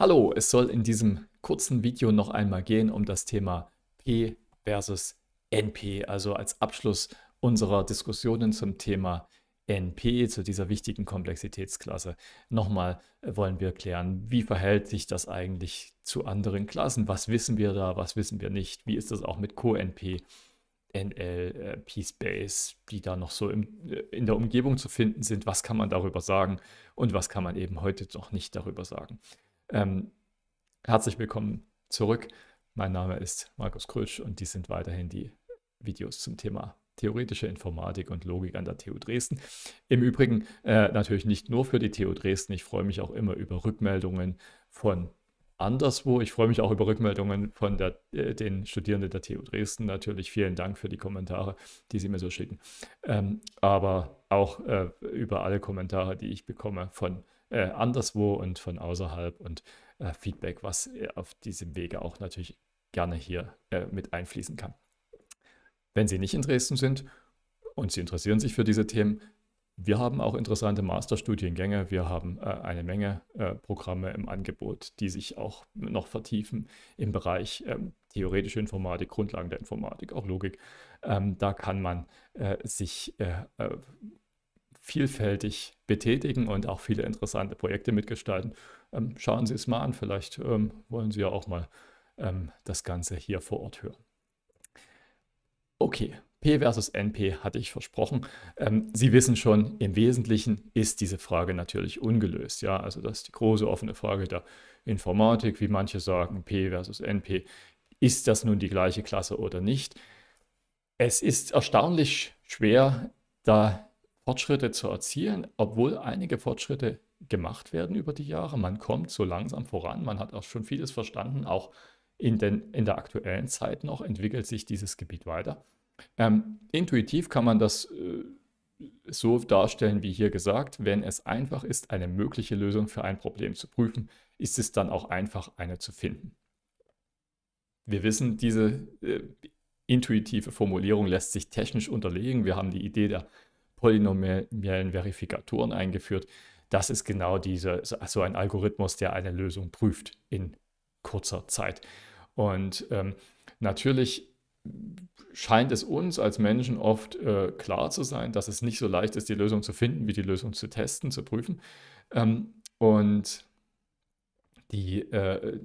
Hallo, es soll in diesem kurzen Video noch einmal gehen um das Thema P versus NP, also als Abschluss unserer Diskussionen zum Thema NP, zu dieser wichtigen Komplexitätsklasse. Nochmal äh, wollen wir klären, wie verhält sich das eigentlich zu anderen Klassen? Was wissen wir da, was wissen wir nicht? Wie ist das auch mit Co-NP, NL, äh, P-Space, die da noch so im, äh, in der Umgebung zu finden sind? Was kann man darüber sagen und was kann man eben heute noch nicht darüber sagen? Ähm, herzlich willkommen zurück. Mein Name ist Markus Krötsch und dies sind weiterhin die Videos zum Thema theoretische Informatik und Logik an der TU Dresden. Im Übrigen äh, natürlich nicht nur für die TU Dresden. Ich freue mich auch immer über Rückmeldungen von anderswo. Ich freue mich auch über Rückmeldungen von der, äh, den Studierenden der TU Dresden. Natürlich vielen Dank für die Kommentare, die sie mir so schicken. Ähm, aber auch äh, über alle Kommentare, die ich bekomme von äh, anderswo und von außerhalb und äh, Feedback, was äh, auf diesem Wege auch natürlich gerne hier äh, mit einfließen kann. Wenn Sie nicht in Dresden sind und Sie interessieren sich für diese Themen, wir haben auch interessante Masterstudiengänge, wir haben äh, eine Menge äh, Programme im Angebot, die sich auch noch vertiefen im Bereich ähm, theoretische Informatik, Grundlagen der Informatik, auch Logik. Ähm, da kann man äh, sich äh, äh, vielfältig betätigen und auch viele interessante Projekte mitgestalten. Ähm, schauen Sie es mal an, vielleicht ähm, wollen Sie ja auch mal ähm, das Ganze hier vor Ort hören. Okay, P versus NP hatte ich versprochen. Ähm, Sie wissen schon, im Wesentlichen ist diese Frage natürlich ungelöst. Ja, also das ist die große offene Frage der Informatik, wie manche sagen, P versus NP. Ist das nun die gleiche Klasse oder nicht? Es ist erstaunlich schwer, da Fortschritte zu erzielen, obwohl einige Fortschritte gemacht werden über die Jahre. Man kommt so langsam voran, man hat auch schon vieles verstanden, auch in, den, in der aktuellen Zeit noch entwickelt sich dieses Gebiet weiter. Ähm, intuitiv kann man das äh, so darstellen, wie hier gesagt, wenn es einfach ist, eine mögliche Lösung für ein Problem zu prüfen, ist es dann auch einfach, eine zu finden. Wir wissen, diese äh, intuitive Formulierung lässt sich technisch unterlegen. Wir haben die Idee der polynomiellen Verifikatoren eingeführt. Das ist genau diese, also ein Algorithmus, der eine Lösung prüft in kurzer Zeit. Und ähm, natürlich scheint es uns als Menschen oft äh, klar zu sein, dass es nicht so leicht ist, die Lösung zu finden, wie die Lösung zu testen, zu prüfen. Ähm, und die äh,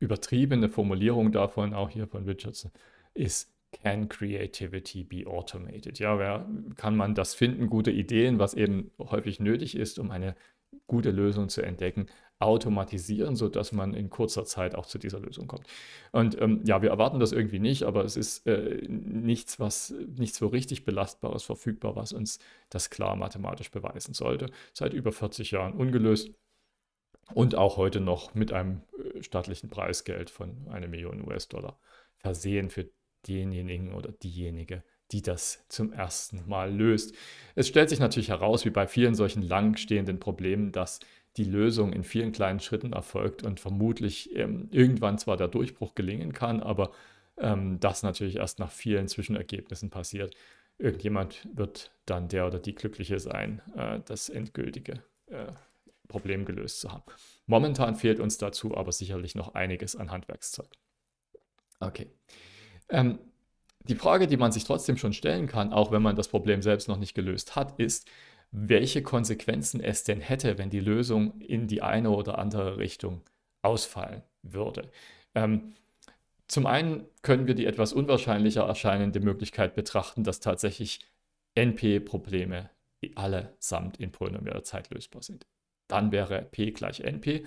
übertriebene Formulierung davon, auch hier von Richardson, ist, Can Creativity be automated? Ja, wer, kann man das finden, gute Ideen, was eben häufig nötig ist, um eine gute Lösung zu entdecken, automatisieren, sodass man in kurzer Zeit auch zu dieser Lösung kommt. Und ähm, ja, wir erwarten das irgendwie nicht, aber es ist äh, nichts, was nichts so richtig Belastbares verfügbar, was uns das klar mathematisch beweisen sollte. Seit über 40 Jahren ungelöst und auch heute noch mit einem äh, staatlichen Preisgeld von einer Million US-Dollar versehen für denjenigen oder diejenige, die das zum ersten Mal löst. Es stellt sich natürlich heraus, wie bei vielen solchen langstehenden Problemen, dass die Lösung in vielen kleinen Schritten erfolgt und vermutlich ähm, irgendwann zwar der Durchbruch gelingen kann, aber ähm, das natürlich erst nach vielen Zwischenergebnissen passiert. Irgendjemand wird dann der oder die Glückliche sein, äh, das endgültige äh, Problem gelöst zu haben. Momentan fehlt uns dazu aber sicherlich noch einiges an Handwerkszeug. Okay. Ähm, die Frage, die man sich trotzdem schon stellen kann, auch wenn man das Problem selbst noch nicht gelöst hat, ist, welche Konsequenzen es denn hätte, wenn die Lösung in die eine oder andere Richtung ausfallen würde. Ähm, zum einen können wir die etwas unwahrscheinlicher erscheinende Möglichkeit betrachten, dass tatsächlich NP-Probleme allesamt in polynomialer Zeit lösbar sind. Dann wäre P gleich NP.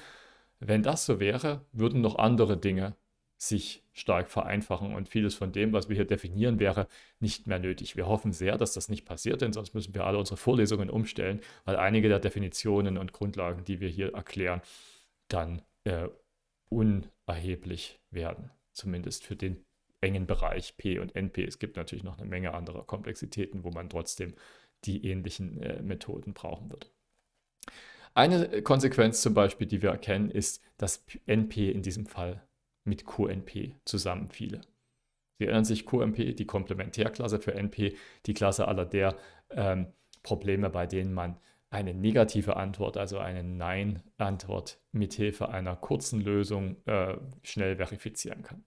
Wenn das so wäre, würden noch andere Dinge sich stark vereinfachen und vieles von dem, was wir hier definieren, wäre nicht mehr nötig. Wir hoffen sehr, dass das nicht passiert, denn sonst müssen wir alle unsere Vorlesungen umstellen, weil einige der Definitionen und Grundlagen, die wir hier erklären, dann äh, unerheblich werden, zumindest für den engen Bereich P und NP. Es gibt natürlich noch eine Menge anderer Komplexitäten, wo man trotzdem die ähnlichen äh, Methoden brauchen wird. Eine Konsequenz zum Beispiel, die wir erkennen, ist, dass NP in diesem Fall mit QNP zusammenfiele. Sie erinnern sich, QNP, die Komplementärklasse für NP, die Klasse aller der ähm, Probleme, bei denen man eine negative Antwort, also eine Nein-Antwort mithilfe einer kurzen Lösung äh, schnell verifizieren kann.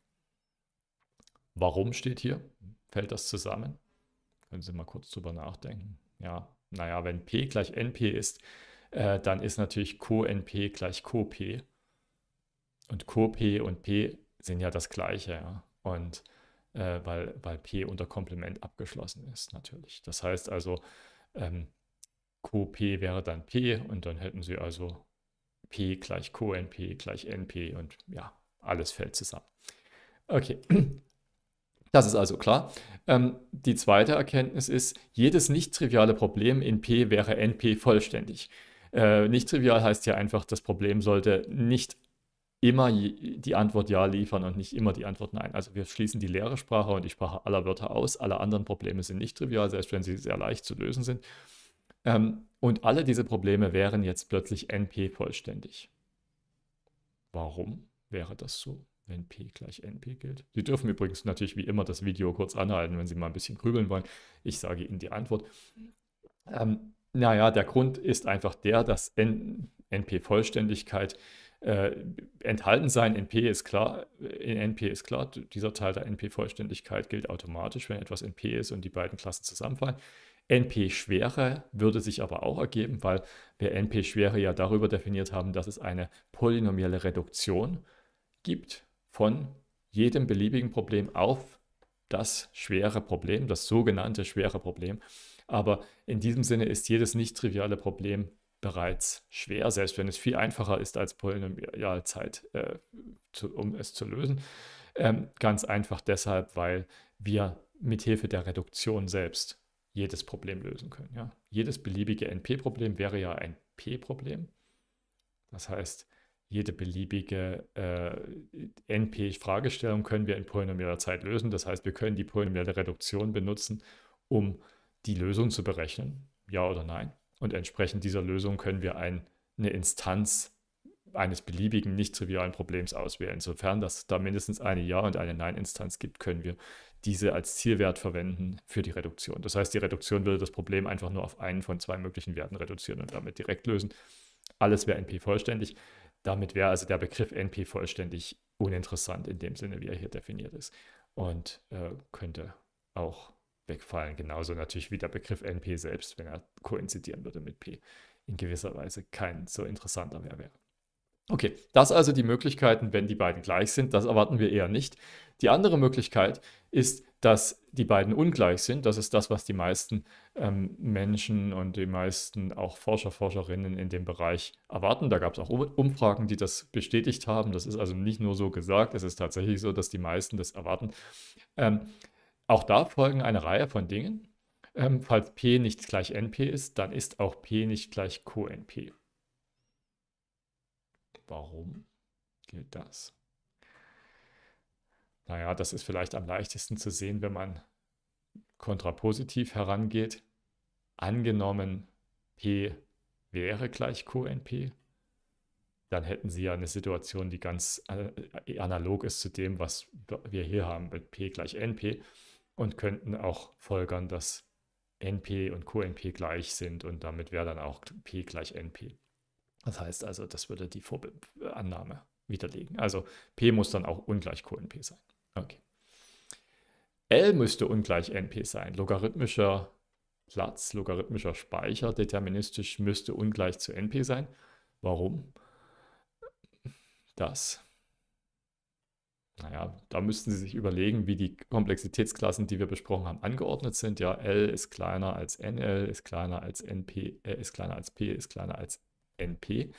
Warum steht hier? Fällt das zusammen? Können Sie mal kurz drüber nachdenken. Ja, naja, wenn P gleich NP ist, äh, dann ist natürlich QNP gleich QP und Co-P und P sind ja das Gleiche. Ja? Und äh, weil, weil P unter Komplement abgeschlossen ist, natürlich. Das heißt also, ähm, Co-P wäre dann P und dann hätten Sie also P gleich Co-NP gleich NP und ja, alles fällt zusammen. Okay, das ist also klar. Ähm, die zweite Erkenntnis ist, jedes nicht triviale Problem in P wäre NP vollständig. Äh, nicht trivial heißt ja einfach, das Problem sollte nicht immer die Antwort Ja liefern und nicht immer die Antwort Nein. Also wir schließen die leere Sprache und die Sprache aller Wörter aus. Alle anderen Probleme sind nicht trivial, selbst wenn sie sehr leicht zu lösen sind. Ähm, und alle diese Probleme wären jetzt plötzlich NP vollständig. Warum wäre das so, wenn P gleich NP gilt? Sie dürfen übrigens natürlich wie immer das Video kurz anhalten, wenn Sie mal ein bisschen grübeln wollen. Ich sage Ihnen die Antwort. Ähm, naja, der Grund ist einfach der, dass NP-Vollständigkeit äh, enthalten sein NP ist klar, in äh, NP ist klar, dieser Teil der NP-Vollständigkeit gilt automatisch, wenn etwas NP ist und die beiden Klassen zusammenfallen. NP-Schwere würde sich aber auch ergeben, weil wir NP-Schwere ja darüber definiert haben, dass es eine polynomielle Reduktion gibt von jedem beliebigen Problem auf das schwere Problem, das sogenannte schwere Problem. Aber in diesem Sinne ist jedes nicht triviale Problem bereits schwer, selbst wenn es viel einfacher ist, als Polynomialzeit, äh, zu, um es zu lösen. Ähm, ganz einfach deshalb, weil wir mithilfe der Reduktion selbst jedes Problem lösen können. Ja? Jedes beliebige NP-Problem wäre ja ein P-Problem. Das heißt, jede beliebige äh, NP-Fragestellung können wir in polynomialer Zeit lösen. Das heißt, wir können die polynomiale Reduktion benutzen, um die Lösung zu berechnen. Ja oder nein? Und entsprechend dieser Lösung können wir ein, eine Instanz eines beliebigen, nicht trivialen Problems auswählen. Sofern das da mindestens eine Ja- und eine Nein-Instanz gibt, können wir diese als Zielwert verwenden für die Reduktion. Das heißt, die Reduktion würde das Problem einfach nur auf einen von zwei möglichen Werten reduzieren und damit direkt lösen. Alles wäre NP-vollständig. Damit wäre also der Begriff NP-vollständig uninteressant in dem Sinne, wie er hier definiert ist und äh, könnte auch wegfallen. Genauso natürlich wie der Begriff NP selbst, wenn er koinzidieren würde mit P, in gewisser Weise kein so interessanter mehr wäre. Okay, das also die Möglichkeiten, wenn die beiden gleich sind. Das erwarten wir eher nicht. Die andere Möglichkeit ist, dass die beiden ungleich sind. Das ist das, was die meisten ähm, Menschen und die meisten auch Forscher, Forscherinnen in dem Bereich erwarten. Da gab es auch Umfragen, die das bestätigt haben. Das ist also nicht nur so gesagt. Es ist tatsächlich so, dass die meisten das erwarten. Ähm, auch da folgen eine Reihe von Dingen. Ähm, falls P nicht gleich NP ist, dann ist auch P nicht gleich CoNP. Warum gilt das? Naja, das ist vielleicht am leichtesten zu sehen, wenn man kontrapositiv herangeht. Angenommen, P wäre gleich CoNP, dann hätten Sie ja eine Situation, die ganz äh, analog ist zu dem, was wir hier haben mit P gleich NP und könnten auch folgern, dass NP und QNP gleich sind und damit wäre dann auch P gleich NP. Das heißt also, das würde die Vorannahme widerlegen. Also P muss dann auch ungleich QNP sein. Okay. L müsste ungleich NP sein. Logarithmischer Platz, logarithmischer Speicher, deterministisch müsste ungleich zu NP sein. Warum? Das naja, da müssten Sie sich überlegen, wie die Komplexitätsklassen, die wir besprochen haben, angeordnet sind. Ja, L ist kleiner als NL, ist kleiner als NP, äh, ist kleiner als P, ist kleiner als NP.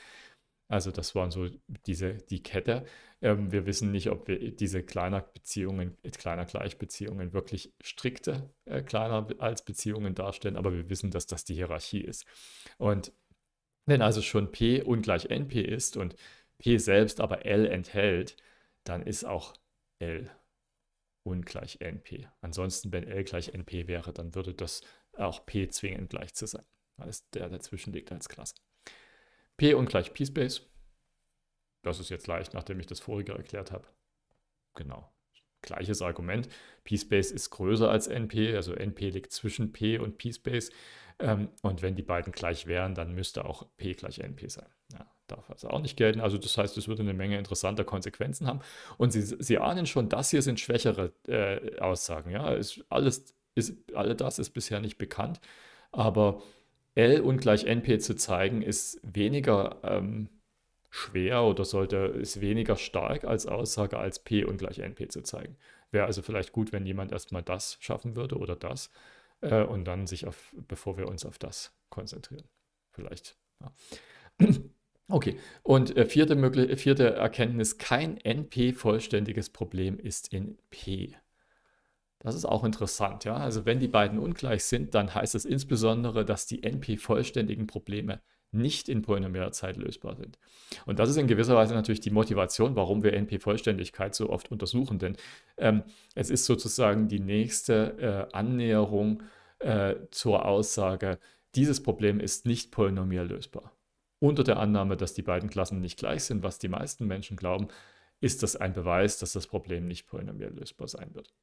Also das waren so diese, die Kette. Ähm, wir wissen nicht, ob wir diese kleiner Beziehungen, kleiner Gleichbeziehungen wirklich strikte äh, kleiner als Beziehungen darstellen, aber wir wissen, dass das die Hierarchie ist. Und wenn also schon P ungleich NP ist und P selbst aber L enthält, dann ist auch L ungleich NP. Ansonsten, wenn L gleich NP wäre, dann würde das auch P zwingend gleich zu sein, weil der dazwischen liegt als Klasse. P ungleich P-Space. Das ist jetzt leicht, nachdem ich das vorige erklärt habe. Genau. Gleiches Argument. P-Space ist größer als NP, also NP liegt zwischen P und P-Space. Ähm, und wenn die beiden gleich wären, dann müsste auch P gleich NP sein darf also auch nicht gelten. Also das heißt, es würde eine Menge interessanter Konsequenzen haben. Und Sie, Sie ahnen schon, das hier sind schwächere äh, Aussagen. Ja, ist, alles, ist, alle das ist bisher nicht bekannt. Aber L ungleich NP zu zeigen, ist weniger ähm, schwer oder sollte, ist weniger stark als Aussage, als P ungleich NP zu zeigen. Wäre also vielleicht gut, wenn jemand erstmal das schaffen würde oder das äh, und dann sich auf, bevor wir uns auf das konzentrieren. Vielleicht. Ja. Okay, und äh, vierte, möglich vierte Erkenntnis, kein NP-vollständiges Problem ist in P. Das ist auch interessant, ja. Also wenn die beiden ungleich sind, dann heißt es insbesondere, dass die NP-vollständigen Probleme nicht in polynomialer Zeit lösbar sind. Und das ist in gewisser Weise natürlich die Motivation, warum wir NP-Vollständigkeit so oft untersuchen, denn ähm, es ist sozusagen die nächste äh, Annäherung äh, zur Aussage, dieses Problem ist nicht polynomial lösbar unter der Annahme, dass die beiden Klassen nicht gleich sind, was die meisten Menschen glauben, ist das ein Beweis, dass das Problem nicht polynomial lösbar sein wird.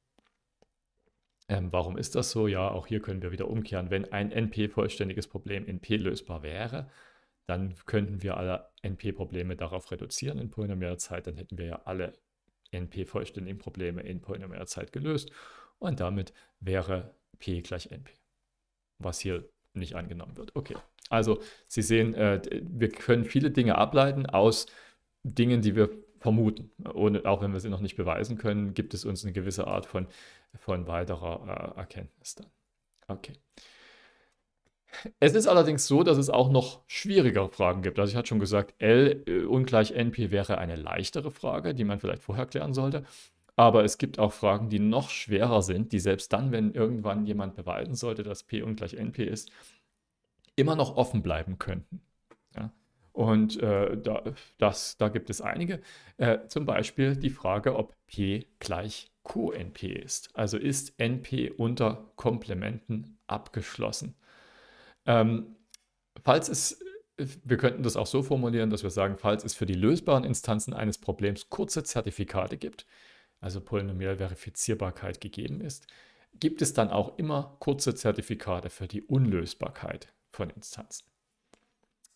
Ähm, warum ist das so? Ja, auch hier können wir wieder umkehren. Wenn ein NP-vollständiges Problem in P lösbar wäre, dann könnten wir alle NP-Probleme darauf reduzieren in polynomialer Zeit. Dann hätten wir ja alle NP-vollständigen Probleme in polynomialer Zeit gelöst. Und damit wäre P gleich NP, was hier nicht angenommen wird. Okay. Also Sie sehen, äh, wir können viele Dinge ableiten aus Dingen, die wir vermuten. Und auch wenn wir sie noch nicht beweisen können, gibt es uns eine gewisse Art von, von weiterer äh, Erkenntnis dann. Okay. Es ist allerdings so, dass es auch noch schwierigere Fragen gibt. Also ich hatte schon gesagt, L äh, ungleich NP wäre eine leichtere Frage, die man vielleicht vorher klären sollte. Aber es gibt auch Fragen, die noch schwerer sind, die selbst dann, wenn irgendwann jemand beweisen sollte, dass P ungleich NP ist, immer noch offen bleiben könnten. Ja? Und äh, da, das, da gibt es einige. Äh, zum Beispiel die Frage, ob P gleich QNP ist. Also ist NP unter Komplementen abgeschlossen. Ähm, falls es, wir könnten das auch so formulieren, dass wir sagen, falls es für die lösbaren Instanzen eines Problems kurze Zertifikate gibt, also Polynomialverifizierbarkeit gegeben ist, gibt es dann auch immer kurze Zertifikate für die Unlösbarkeit von Instanzen.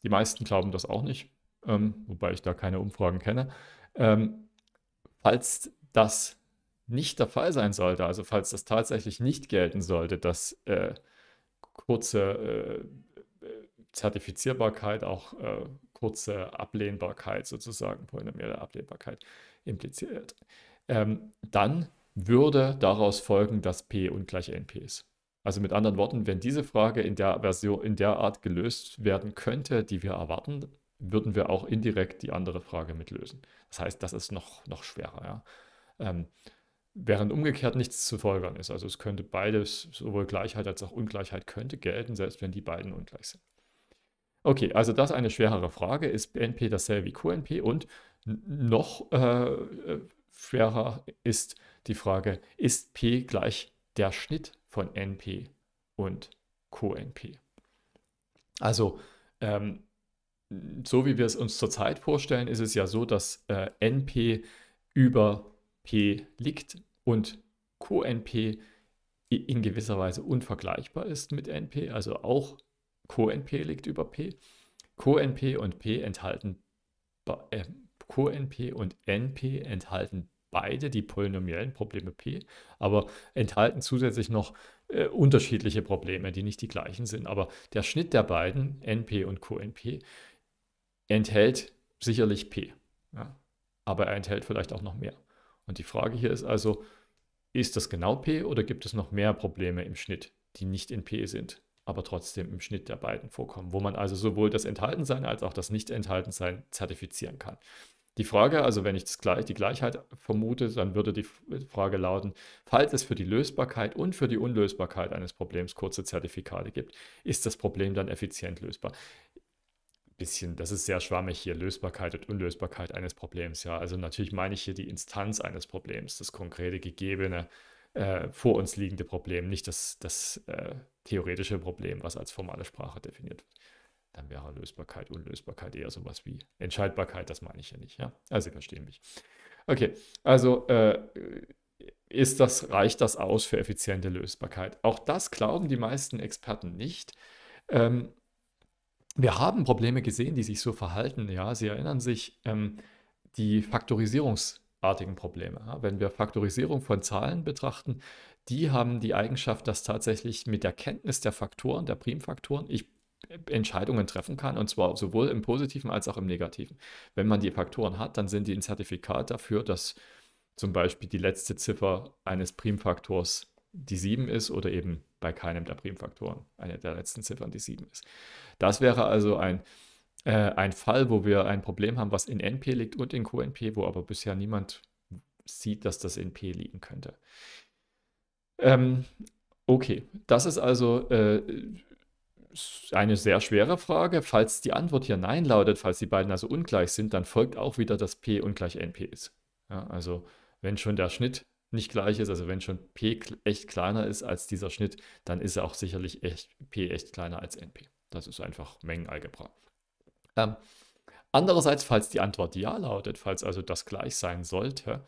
Die meisten glauben das auch nicht, ähm, wobei ich da keine Umfragen kenne. Ähm, falls das nicht der Fall sein sollte, also falls das tatsächlich nicht gelten sollte, dass äh, kurze äh, Zertifizierbarkeit auch äh, kurze Ablehnbarkeit sozusagen, polynomielle Ablehnbarkeit impliziert, ähm, dann würde daraus folgen, dass P ungleich NP ist. Also mit anderen Worten, wenn diese Frage in der Version in der Art gelöst werden könnte, die wir erwarten, würden wir auch indirekt die andere Frage mitlösen. Das heißt, das ist noch, noch schwerer. Ja. Ähm, während umgekehrt nichts zu folgern ist. Also es könnte beides, sowohl Gleichheit als auch Ungleichheit könnte gelten, selbst wenn die beiden ungleich sind. Okay, also das ist eine schwerere Frage. Ist NP dasselbe wie QNP? Und noch äh, äh, schwerer ist die Frage, ist P gleich der Schnitt von NP und CoNP. Also ähm, so wie wir es uns zurzeit vorstellen, ist es ja so, dass äh, NP über P liegt und CoNP in gewisser Weise unvergleichbar ist mit NP, also auch CoNP liegt über P. CoNP und P enthalten äh, CoNP und NP enthalten beide die polynomiellen Probleme P, aber enthalten zusätzlich noch äh, unterschiedliche Probleme, die nicht die gleichen sind. Aber der Schnitt der beiden, NP und QNP, enthält sicherlich P. Ja? Aber er enthält vielleicht auch noch mehr. Und die Frage hier ist also, ist das genau P oder gibt es noch mehr Probleme im Schnitt, die nicht in P sind, aber trotzdem im Schnitt der beiden vorkommen, wo man also sowohl das Enthaltensein als auch das Nicht-Enthaltensein zertifizieren kann. Die Frage, also wenn ich das gleich, die Gleichheit vermute, dann würde die äh, Frage lauten, falls es für die Lösbarkeit und für die Unlösbarkeit eines Problems kurze Zertifikate gibt, ist das Problem dann effizient lösbar? Bisschen, das ist sehr schwammig hier, Lösbarkeit und Unlösbarkeit eines Problems. Ja, also natürlich meine ich hier die Instanz eines Problems, das konkrete gegebene äh, vor uns liegende Problem, nicht das, das äh, theoretische Problem, was als formale Sprache definiert wird dann wäre Lösbarkeit, Unlösbarkeit eher sowas wie Entscheidbarkeit, das meine ich ja nicht, ja. Also Sie verstehen mich. Okay, also äh, ist das, reicht das aus für effiziente Lösbarkeit? Auch das glauben die meisten Experten nicht. Ähm, wir haben Probleme gesehen, die sich so verhalten, ja. Sie erinnern sich, ähm, die faktorisierungsartigen Probleme. Ja? Wenn wir Faktorisierung von Zahlen betrachten, die haben die Eigenschaft, dass tatsächlich mit der Kenntnis der Faktoren, der Primfaktoren, ich Entscheidungen treffen kann, und zwar sowohl im positiven als auch im negativen. Wenn man die Faktoren hat, dann sind die ein Zertifikat dafür, dass zum Beispiel die letzte Ziffer eines Primfaktors die 7 ist oder eben bei keinem der Primfaktoren eine der letzten Ziffern die 7 ist. Das wäre also ein, äh, ein Fall, wo wir ein Problem haben, was in NP liegt und in QNP, wo aber bisher niemand sieht, dass das in P liegen könnte. Ähm, okay, das ist also äh, eine sehr schwere Frage. Falls die Antwort hier Nein lautet, falls die beiden also ungleich sind, dann folgt auch wieder, dass P ungleich NP ist. Ja, also wenn schon der Schnitt nicht gleich ist, also wenn schon P echt kleiner ist als dieser Schnitt, dann ist er auch sicherlich echt, P echt kleiner als NP. Das ist einfach Mengenalgebra. Ähm, andererseits, falls die Antwort Ja lautet, falls also das gleich sein sollte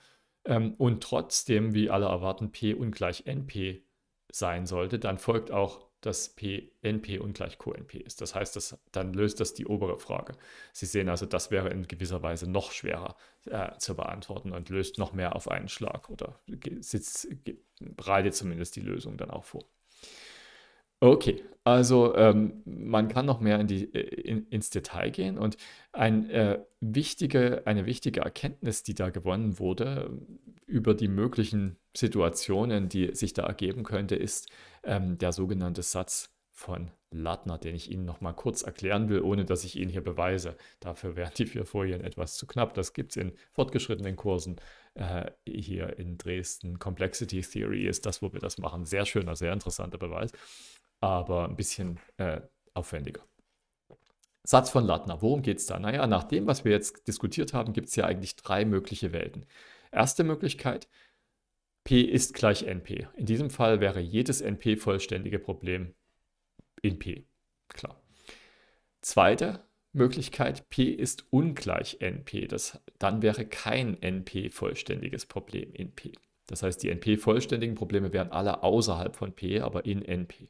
ähm, und trotzdem, wie alle erwarten, P ungleich NP sein sollte, dann folgt auch, dass PNP NP ungleich QNP ist. Das heißt, das, dann löst das die obere Frage. Sie sehen also, das wäre in gewisser Weise noch schwerer äh, zu beantworten und löst noch mehr auf einen Schlag oder sitzt, bereitet zumindest die Lösung dann auch vor. Okay, also ähm, man kann noch mehr in die, äh, in, ins Detail gehen und ein, äh, wichtige, eine wichtige Erkenntnis, die da gewonnen wurde ähm, über die möglichen Situationen, die sich da ergeben könnte, ist ähm, der sogenannte Satz von Lattner, den ich Ihnen noch mal kurz erklären will, ohne dass ich ihn hier beweise. Dafür wären die vier Folien etwas zu knapp. Das gibt es in fortgeschrittenen Kursen äh, hier in Dresden. Complexity Theory ist das, wo wir das machen. Sehr schöner, sehr interessanter Beweis aber ein bisschen äh, aufwendiger. Satz von Lattner. Worum geht es da? Naja, nach dem, was wir jetzt diskutiert haben, gibt es ja eigentlich drei mögliche Welten. Erste Möglichkeit, P ist gleich NP. In diesem Fall wäre jedes NP-vollständige Problem in P. Klar. Zweite Möglichkeit, P ist ungleich NP. Das, dann wäre kein NP-vollständiges Problem in P. Das heißt, die NP-vollständigen Probleme wären alle außerhalb von P, aber in NP.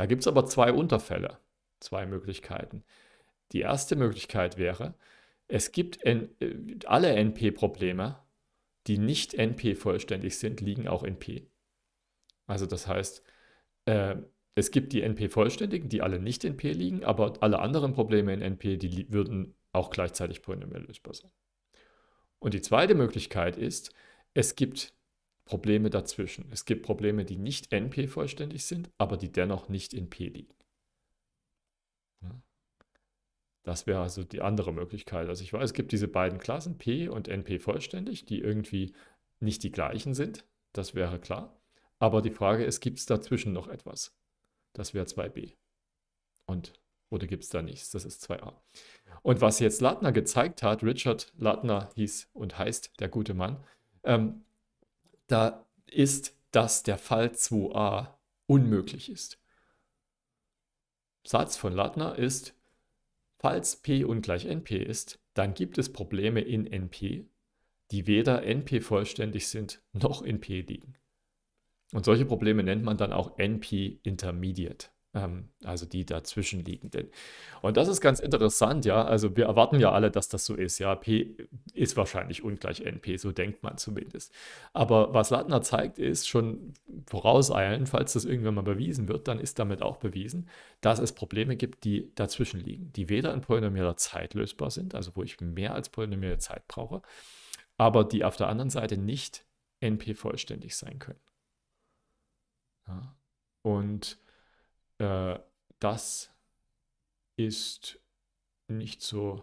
Da gibt es aber zwei Unterfälle, zwei Möglichkeiten. Die erste Möglichkeit wäre, es gibt N äh, alle NP-Probleme, die nicht NP-vollständig sind, liegen auch in P. Also das heißt, äh, es gibt die NP-vollständigen, die alle nicht in P liegen, aber alle anderen Probleme in NP, die würden auch gleichzeitig polynomial lösbar sein. Und die zweite Möglichkeit ist, es gibt Probleme dazwischen. Es gibt Probleme, die nicht NP vollständig sind, aber die dennoch nicht in P liegen. Das wäre also die andere Möglichkeit. Also ich weiß, es gibt diese beiden Klassen, P und NP vollständig, die irgendwie nicht die gleichen sind. Das wäre klar. Aber die Frage ist, gibt es dazwischen noch etwas? Das wäre 2b. Und, oder gibt es da nichts? Das ist 2a. Und was jetzt Latner gezeigt hat, Richard Latner hieß und heißt der gute Mann, ähm, da ist, dass der Fall 2a unmöglich ist. Satz von Lattner ist, falls p ungleich np ist, dann gibt es Probleme in np, die weder np vollständig sind noch in p liegen. Und solche Probleme nennt man dann auch np intermediate. Ähm, also die dazwischenliegenden. Und das ist ganz interessant, ja. Also wir erwarten ja alle, dass das so ist. Ja, P ist wahrscheinlich ungleich NP, so denkt man zumindest. Aber was Latner zeigt, ist schon vorauseilend, falls das irgendwann mal bewiesen wird, dann ist damit auch bewiesen, dass es Probleme gibt, die dazwischenliegen, die weder in polynomialer Zeit lösbar sind, also wo ich mehr als polynomielle Zeit brauche, aber die auf der anderen Seite nicht NP vollständig sein können. Ja. Und äh, das ist nicht so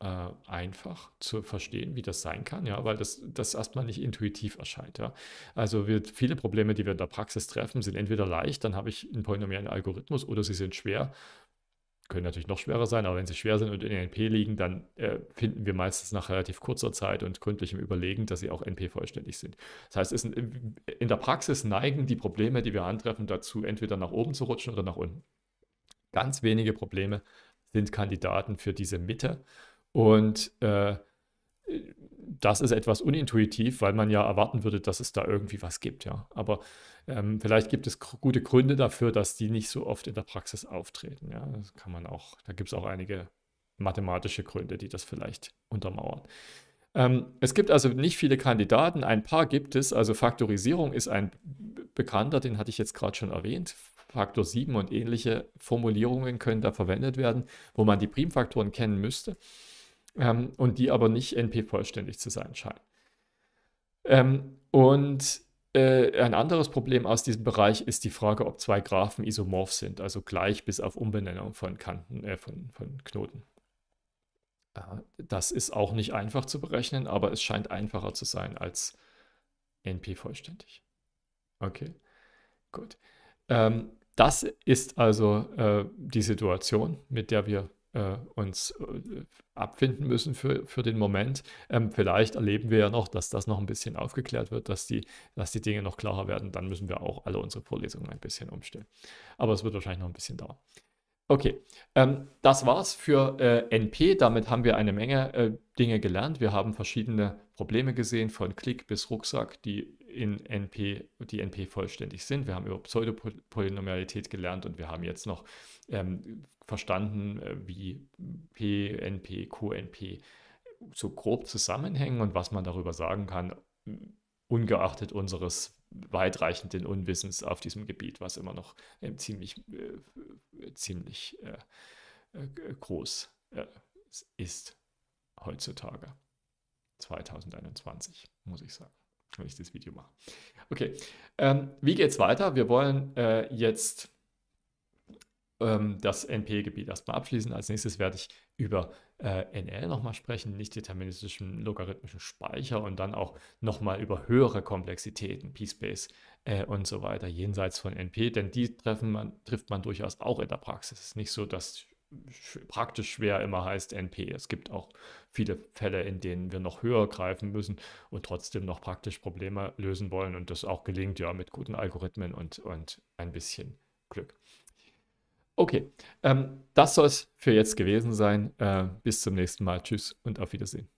äh, einfach zu verstehen, wie das sein kann, ja, weil das, das erstmal nicht intuitiv erscheint. Ja. Also wir, viele Probleme, die wir in der Praxis treffen, sind entweder leicht, dann habe ich einen polynomialen Algorithmus, oder sie sind schwer, können natürlich noch schwerer sein, aber wenn sie schwer sind und in NP liegen, dann äh, finden wir meistens nach relativ kurzer Zeit und gründlichem Überlegen, dass sie auch NP-vollständig sind. Das heißt, ein, äh, in der Praxis neigen die Probleme, die wir antreffen, dazu, entweder nach oben zu rutschen oder nach unten. Ganz wenige Probleme sind Kandidaten für diese Mitte. Und äh, das ist etwas unintuitiv, weil man ja erwarten würde, dass es da irgendwie was gibt, ja. Aber ähm, vielleicht gibt es gute Gründe dafür, dass die nicht so oft in der Praxis auftreten. Ja, das kann man auch, da gibt es auch einige mathematische Gründe, die das vielleicht untermauern. Ähm, es gibt also nicht viele Kandidaten, ein paar gibt es. Also Faktorisierung ist ein bekannter, den hatte ich jetzt gerade schon erwähnt. Faktor 7 und ähnliche Formulierungen können da verwendet werden, wo man die Primfaktoren kennen müsste ähm, und die aber nicht NP-vollständig zu sein scheinen. Ähm, und äh, ein anderes Problem aus diesem Bereich ist die Frage, ob zwei Graphen isomorph sind, also gleich bis auf Umbenennung von Kanten, äh, von, von Knoten. Äh, das ist auch nicht einfach zu berechnen, aber es scheint einfacher zu sein als NP vollständig. Okay, gut. Ähm, das ist also äh, die Situation, mit der wir äh, uns äh, abfinden müssen für, für den Moment. Ähm, vielleicht erleben wir ja noch, dass das noch ein bisschen aufgeklärt wird, dass die, dass die Dinge noch klarer werden. Dann müssen wir auch alle unsere Vorlesungen ein bisschen umstellen. Aber es wird wahrscheinlich noch ein bisschen dauern. Okay, ähm, das war's für äh, NP. Damit haben wir eine Menge äh, Dinge gelernt. Wir haben verschiedene Probleme gesehen, von Klick bis Rucksack, die in NP, die NP vollständig sind. Wir haben über Pseudopolynomialität gelernt und wir haben jetzt noch ähm, verstanden, äh, wie P, NP, QNP so grob zusammenhängen und was man darüber sagen kann, ungeachtet unseres weitreichenden Unwissens auf diesem Gebiet, was immer noch äh, ziemlich, äh, ziemlich äh, äh groß äh, ist heutzutage. 2021, muss ich sagen wenn ich das Video mache. Okay, ähm, wie es weiter? Wir wollen äh, jetzt ähm, das NP-Gebiet e erstmal abschließen. Als nächstes werde ich über äh, NL nochmal sprechen, nicht-deterministischen logarithmischen Speicher und dann auch nochmal über höhere Komplexitäten, P-Space äh, und so weiter, jenseits von NP, e, denn die treffen man, trifft man durchaus auch in der Praxis. Es ist nicht so, dass praktisch schwer immer heißt NP. Es gibt auch viele Fälle, in denen wir noch höher greifen müssen und trotzdem noch praktisch Probleme lösen wollen. Und das auch gelingt ja mit guten Algorithmen und, und ein bisschen Glück. Okay, ähm, das soll es für jetzt gewesen sein. Äh, bis zum nächsten Mal. Tschüss und auf Wiedersehen.